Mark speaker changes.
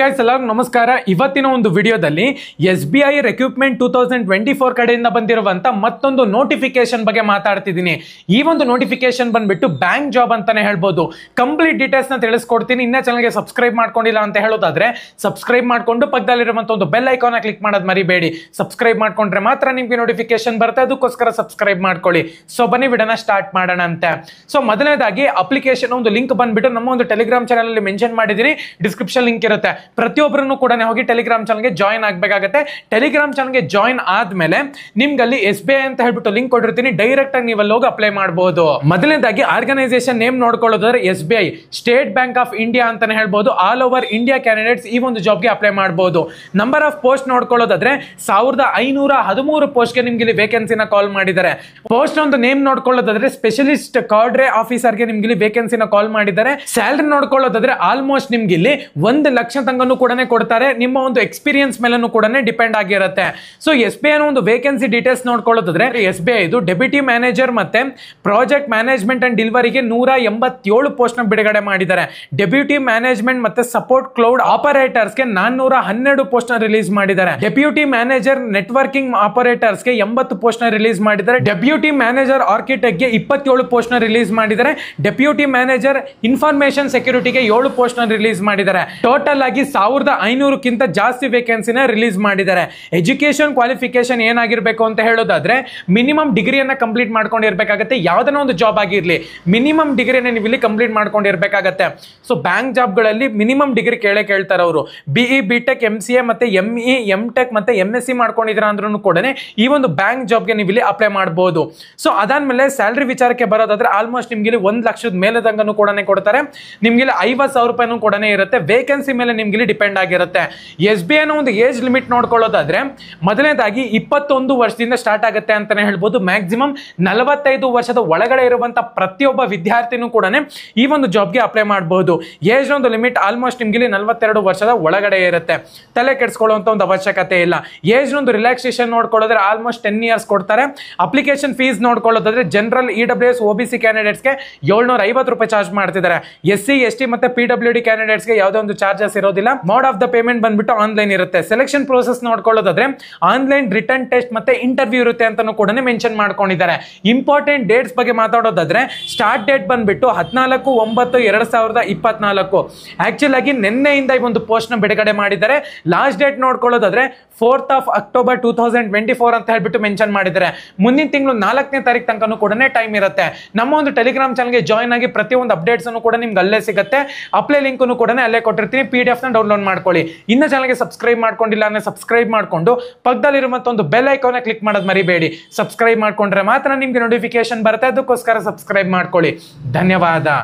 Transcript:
Speaker 1: guys ಎಲ್ಲರೂ ನಮಸ್ಕಾರ ಇವತ್ತಿನ ಒಂದು ವಿಡಿಯೋದಲ್ಲಿ S B I recruitment two thousand twenty four ಕಡೆಯಿಂದ ಬಂದಿರುವಂಥ ಮತ್ತೊಂದು ನೋಟಿಫಿಕೇಶನ್ ಬಗ್ಗೆ ಮಾತಾಡ್ತಿದ್ದೀನಿ ಈ ಒಂದು ನೋಟಿಫಿಕೇಶನ್ ಬಂದ್ಬಿಟ್ಟು ಬ್ಯಾಂಕ್ ಜಾಬ್ ಅಂತಾನೆ ಹೇಳ್ಬೋದು ಕಂಪ್ಲೀಟ್ ನ ತಿಳಿಸ್ಕೊಡ್ತೀನಿ ಇನ್ನೂ ಚಾನಲ್ಗೆ ಸಬ್ಸ್ಕ್ರೈಬ್ ಮಾಡ್ಕೊಂಡಿಲ್ಲ ಅಂತ ಹೇಳೋದಾದ್ರೆ ಸಬ್ಸ್ಕ್ರೈಬ್ ಮಾಡಿಕೊಂಡು ಪಕ್ಕದಲ್ಲಿರುವಂಥ ಒಂದು ಬೆಲ್ ಐಕಾನ ಕ್ಲಿಕ್ ಮಾಡೋದು ಮರಿಬೇಡಿ ಸಬ್ಸ್ಕ್ರೈಬ್ ಮಾಡಿಕೊಂಡ್ರೆ ಮಾತ್ರ ನಿಮಗೆ ನೋಟಿಫಿಕೇಶನ್ ಬರುತ್ತೆ ಅದಕ್ಕೋಸ್ಕರ ಸಬ್ಸ್ಕ್ರೈಬ್ ಮಾಡ್ಕೊಳ್ಳಿ ಸೊ ಬನ್ನಿ ವಿಡನ ಸ್ಟಾರ್ಟ್ ಮಾಡೋಣ ಅಂತೆ ಸೊ ಮೊದಲನೇದಾಗಿ ಅಪ್ಲಿಕೇಶನ್ ಒಂದು ಲಿಂಕ್ ಬಂದ್ಬಿಟ್ಟು ನಮ್ಮ ಒಂದು ಟೆಲಿಗ್ರಾಮ್ ಚಾನಲಲ್ಲಿ ಮೆನ್ಷನ್ ಮಾಡಿದ್ರಿ ಡಿಸ್ಕ್ರಿಪ್ಷನ್ ಲಿಂಕ್ ಇರುತ್ತೆ ಇರುತ್ತೆ ಪ್ರತಿಯೊಬ್ಬರನ್ನು ಕೂಡ ಹೋಗಿ ಟೆಲಿಗ್ರಾಮ್ ಚಾನಲ್ಗೆ ಜಾಯಿನ್ ಆಗಬೇಕಾಗತ್ತೆ ಟೆಲಿಗ್ರಾಮ್ ಚಾನಲ್ಗೆ ಜಾಯಿನ್ ಆದಮೇಲೆ ನಿಮ್ಗೆ ಅಲ್ಲಿ ಎಸ್ ಬಿ ಐ ಅಂತ ಹೇಳ್ಬಿಟ್ಟು ಲಿಂಕ್ ಕೊಟ್ಟಿರ್ತೀನಿ ಡೈರೆಕ್ಟ್ ಆಗಿ ನೀವಲ್ಲಿ ಹೋಗಿ ಅಪ್ಲೈ ಮಾಡಬಹುದು ಮೊದಲನೇದಾಗಿ ಆರ್ಗನೈಸೇಷನ್ ನೇಮ್ ನೋಡ್ಕೊಳ್ಳೋದಾದ್ರೆ S B I State Bank of India ಅಂತಾನೆ ಹೇಳ್ಬೋದು ಆಲ್ ಓವರ್ ಇಂಡಿಯಾ ಕ್ಯಾಂಡಿಡೇಟ್ಸ್ ಈ ಒಂದು ಜಾಬ್ಗೆ ಅಪ್ಲೈ ಮಾಡಬಹುದು ನಂಬರ್ ಆಫ್ ಪೋಸ್ಟ್ ನೋಡ್ಕೊಳ್ಳೋದಾದ್ರೆ ಸಾವಿರದ ಐನೂರ ಹದಿಮೂರು ಪೋಸ್ಟ್ಗೆ ನಿಮ್ಗೆ ಇಲ್ಲಿ ವೇಕೆನ್ಸಿನ ಕಾಲ್ ಮಾಡಿದ್ದಾರೆ ಪೋಸ್ಟ್ ಒಂದು ನೇಮ್ ನೋಡ್ಕೊಳ್ಳೋದಾದ್ರೆ ಸ್ಪೆಷಲಿಸ್ಟ್ ಕಾರ್ಡ್ರೆ ಆಫೀಸರ್ಗೆ ನಿಮ್ಗೆ ಇಲ್ಲಿ ವೇಕೆನ್ಸಿನ ಕಾಲ್ ಮಾಡಿದ್ದಾರೆ ಸ್ಯಾಲ್ರಿ ನೋಡ್ಕೊಳ್ಳೋದಾದ್ರೆ ಆಲ್ಮೋಸ್ಟ್ ನಿಮ್ಗೆ ಇಲ್ಲಿ ಒಂದು ಲಕ್ಷ ತಕ್ಷಣ ಕೂಡ ಕೊಡ್ತಾರೆ ನಿಮ್ಮ ಒಂದು ಎಕ್ಸ್ಪೀರಿಯನ್ಸ್ ಮೇಲೂ ಕೂಡ ಡಿಪೆಂಡ್ ಆಗಿರುತ್ತೆ ಸೊ ಎಸ್ ಬಿ ಐನ ಒಂದು ವೇಕೆನ್ಸಿ ಡೀಟೇಲ್ಸ್ ನೋಡ್ಕೊಳ್ಳೋದಾದ್ರೆ ಎಸ್ ಬಿ ಐದು ಇದು ಡೆಪ್ಯೂಟಿ ಮ್ಯಾನೇಜರ್ ಮತ್ತೆ ಪ್ರಾಜೆಕ್ಟ್ ಮ್ಯಾನೇಜ್ಮೆಂಟ್ ಅಂಡ್ ಡಿಲಿವರಿಗೆ ನೂರ ಎಂಬತ್ತೇಳು ಪೋಸ್ಟ್ ಬಿಡುಗಡೆ ಮಾಡಿದ್ದಾರೆ ಡೆಪ್ಯೂಟಿ ಮ್ಯಾನೇಜ್ಮೆಂಟ್ ಮತ್ತೆ ಸಪೋರ್ಟ್ ಕ್ಲೌಡ್ ಆಪರೇಟರ್ಸ್ಗೆ ನಾನ್ನೂರ ಹನ್ನೆರಡು ಪೋಸ್ಟ್ ನ ರಿಲೀಸ್ ಮಾಡಿದ್ದಾರೆ ಡೆಪ್ಯೂಟಿ ಮ್ಯಾನೇಜರ್ ನೆಟ್ವರ್ಕಿಂಗ್ ಆಪರೇಟರ್ಸ್ಗೆ ಎಂಬತ್ತು ಪೋಸ್ಟ್ ನ ರಿಲೀಸ್ ಮಾಡಿದ್ದಾರೆ ಡೆಪ್ಯೂಟಿ ಮ್ಯಾನೇಜರ್ ಆರ್ಕಿಟೆಕ್ಟ್ಗೆ ಇಪ್ಪತ್ತೇಳು ಪೋಸ್ಟ್ ನ ರಿಲೀಸ್ ಮಾಡಿದ್ದಾರೆ ಡೆಪ್ಯೂಟಿ ಮ್ಯಾನೇಜರ್ ಇನ್ಫಾರ್ಮೇಶನ್ ಸೆಕ್ಯೂರಿಟಿಗೆ ಏಳು ಪೋಸ್ಟ್ ನ ರಿಲೀಸ್ ಮಾಡಿದ್ದಾರೆ ಟೋಟಲ್ ಆಗಿ ಸಾವಿರದ ಐನೂರಕ್ಕಿಂತ ಜಾಸ್ತಿ ವೇಕೆನ್ಸಿನ ರಿಲೀಸ್ ಮಾಡಿದ್ದಾರೆ ಎಜುಕೇಷನ್ ಕ್ವಾಲಿಫಿಕೇಶನ್ ಏನಾಗಿರಬೇಕು ಅಂತ ಹೇಳೋದಾದ್ರೆ ಮಿನಿಮಮ್ ಡಿಗ್ರಿಯನ್ನು ಕಂಪ್ಲೀಟ್ ಮಾಡ್ಕೊಂಡಿರಬೇಕಾಗುತ್ತೆ ಯಾವುದನ್ನ ಒಂದು ಜಾಬ್ ಆಗಿರಲಿ ಮಿನಿಮಮ್ ಡಿಗ್ರಿಯನ್ನು ನೀವು ಇಲ್ಲಿ ಕಂಪ್ಲೀಟ್ ಮಾಡ್ಕೊಂಡಿರಬೇಕಾಗುತ್ತೆ ಸೊ ಬ್ಯಾಂಕ್ ಜಾಬ್ಗಳಲ್ಲಿ ಮಿನಿಮಮ್ ಡಿಗ್ರಿ ಕೇಳೇ ಕೇಳ್ತಾರೆ ಅವರು B E B e, tech M C A ಮತ್ತು ಎಮ್ ಇ e, ಟೆಕ್ ಮತ್ತು ಎಂ ಎಸ್ ಸಿ ಮಾಡ್ಕೊಂಡಿದ್ರ ಅಂದ್ರೂ ಕೂಡ ಈ ಒಂದು ಬ್ಯಾಂಕ್ ಜಾಬ್ಗೆ ನೀವು ಇಲ್ಲಿ ಅಪ್ಲೈ ಮಾಡ್ಬೋದು ಸೊ ಅದಾದ್ಮೇಲೆ ಸ್ಯಾಲ್ರಿ ವಿಚಾರಕ್ಕೆ ಬರೋದಾದ್ರೆ ಆಲ್ಮೋಸ್ಟ್ ನಿಮ್ಗೆ ಒಂದು ಲಕ್ಷದ ಮೇಲೆ ಕೂಡ ಕೊಡ್ತಾರೆ ನಿಮ್ಗೆ ಇಲ್ಲಿ ಐವತ್ತು ಸಾವಿರ ರೂಪಾಯಿನೂ ಕೂಡ ಇರುತ್ತೆ ವೇಕೆನ್ಸಿ ಮೇಲೆ ನಿಮ್ಗೆ ಇಲ್ಲಿ ಡಿಪೆಂಡ್ ಆಗಿರುತ್ತೆ ಎಸ್ ಬಿ ಐನ ಒಂದು ಏಜ್ ಲಿಮಿಟ್ ನೋಡ್ಕೊಳ್ಳೋದಾದ್ರೆ ಮೊದಲನೇದಾಗಿ ಇಪ್ಪತ್ತೊಂದು ವರ್ಷದಿಂದ ಸ್ಟಾರ್ಟ್ ಆಗುತ್ತೆ ಅಂತಾನೆ ಹೇಳ್ಬೋದು ಮ್ಯಾಕ್ಸಿಮಮ್ ನಲವತ್ತೈದು ವರ್ಷದ ಒಳಗಡೆ ಇರುವಂತಹ ಪ್ರತಿಯೊಬ್ಬ ವಿದ್ಯಾರ್ಥಿನೂ ಕೂಡ ಈ ಒಂದು ಜಾಬ್ಗೆ ಅಪ್ಲೈ ಮಾಡಬಹುದು ಏಜ್ ಒಂದು ಲಿಮಿಟ್ ಆಲ್ಮೋಸ್ಟ್ ನಿಮ್ಗೆ ಇಲ್ಲಿ ನಲವತ್ತೆರಡು ವರ್ಷದ ಒಳಗಡೆ ಇರುತ್ತೆ ತಲೆ ಕೆಡಿಸ್ಕೊಳ್ಳುವಂತ ಒಂದು ಅವಶ್ಯಕತೆ ಇಲ್ಲ ಏಜ್ ಒಂದು ರಿಲ್ಯಾಕ್ಸೇಷನ್ ನೋಡ್ಕೊಳ್ಳೋದ್ರೆ ಆಲ್ಮೋಸ್ಟ್ ಟೆನ್ ಇಯರ್ಸ್ ಕೊಡ್ತಾರೆ ಅಪ್ಲಿಕೇಶನ್ ಫೀಸ್ ನೋಡ್ಕೊಳ್ಳೋದಾದ್ರೆ general E W S O B C ಕ್ಯಾಂಡಿಡೇಟ್ಸ್ಗೆ ಏಳ್ನೂರ ಐವತ್ತು ರೂಪಾಯಿ ಚಾರ್ಜ್ ಮಾಡ್ತಿದ್ದಾರೆ ಎಸ್ ಸಿ ಎಸ್ ಟಿ ಮತ್ತು ಪಿ ಡಬ್ಲ್ಯೂ ಡಿ ಕ್ಯಾಂಡಿಡೇಟ್ಸ್ಗೆ ಯಾವುದೇ ಒಂದು ಚಾರ್ಜಸ್ ಕ್ಲಾಸ್ ಇರೋದಿಲ್ಲ ಮೋಡ್ ಆಫ್ ದ ಪೇಮೆಂಟ್ ಬಂದ್ಬಿಟ್ಟು ಆನ್ಲೈನ್ ಇರುತ್ತೆ ಸೆಲೆಕ್ಷನ್ ಪ್ರೋಸೆಸ್ ನೋಡ್ಕೊಳ್ಳೋದಾದ್ರೆ ಆನ್ಲೈನ್ ರಿಟರ್ನ್ ಟೆಸ್ಟ್ ಮತ್ತೆ ಇಂಟರ್ವ್ಯೂ ಇರುತ್ತೆ ಅಂತ ಕೂಡ ಮೆನ್ಷನ್ ಮಾಡ್ಕೊಂಡಿದ್ದಾರೆ ಇಂಪಾರ್ಟೆಂಟ್ ಡೇಟ್ಸ್ ಬಗ್ಗೆ ಮಾತಾಡೋದಾದ್ರೆ ಸ್ಟಾರ್ಟ್ ಡೇಟ್ ಬಂದ್ಬಿಟ್ಟು ಹದಿನಾಲ್ಕು ಒಂಬತ್ತು ಎರಡು ಸಾವಿರದ ಇಪ್ಪತ್ನಾಲ್ಕು ಆಕ್ಚುಲ್ ಆಗಿ ನಿನ್ನೆಯಿಂದ ಈ ಒಂದು ಪೋಸ್ಟ್ನ ಬಿಡುಗಡೆ ಮಾಡಿದ್ದಾರೆ ಲಾಸ್ಟ್ ಡೇಟ್ ನೋಡ್ಕೊಳ್ಳೋದಾದ್ರೆ fourth of October two thousand twenty four ಅಂತ ಹೇಳ್ಬಿಟ್ಟು ಮೆನ್ಷನ್ ಮಾಡಿದ್ದಾರೆ ಮುಂದಿನ ತಿಂಗಳು ನಾಲ್ಕನೇ ತಾರೀಕು ತನಕ ಕೂಡ ಟೈಮ್ ಇರುತ್ತೆ ನಮ್ಮ ಒಂದು ಟೆಲಿಗ್ರಾಮ್ ಚಾನಲ್ಗೆ ಜಾಯ್ನ್ ಆಗಿ ಪ್ರತಿಯೊಂದು ಅಪ್ಡೇಟ್ಸ್ ಕೂಡ ನಿಮ್ಗೆ ಅಲ್ಲೇ ಸಿಗುತ್ತೆ ಅಪ್ಲೈ ಲಿಂಕ್ ಕೂಡ ಅಲ್ಲೇ ಕೊಟ್ಟಿರ್ತೀನಿ ಪಿ ಪಿ ಎಫ್ನ ಡೌನ್ಲೋಡ್ ಮಾಡ್ಕೊಳ್ಳಿ ಇನ್ನೂ ಚಾನಲ್ಗೆ ಸಬ್ಸ್ಕ್ರೈಬ್ ಮಾಡ್ಕೊಂಡಿಲ್ಲ ಅಂದರೆ ಸಬ್ಸ್ಕ್ರೈಬ್ ಮಾಡಿಕೊಂಡು ಒಂದು ಬೆಲ್ ಐಕಾನ್ ಕ್ಲಿಕ್ ಮಾಡೋದು ಮರಿಬೇಡಿ ಸಬ್ಸ್ಕ್ರೈಬ್ ಮಾಡ್ಕೊಂಡ್ರೆ ಮಾತ್ರ ನಿಮಗೆ ನೋಟಿಫಿಕೇಶನ್ ಬರುತ್ತೆ ಅದಕ್ಕೋಸ್ಕರ ಸಬ್ಸ್ಕ್ರೈಬ್ ಮಾಡ್ಕೊಳ್ಳಿ ಧನ್ಯವಾದ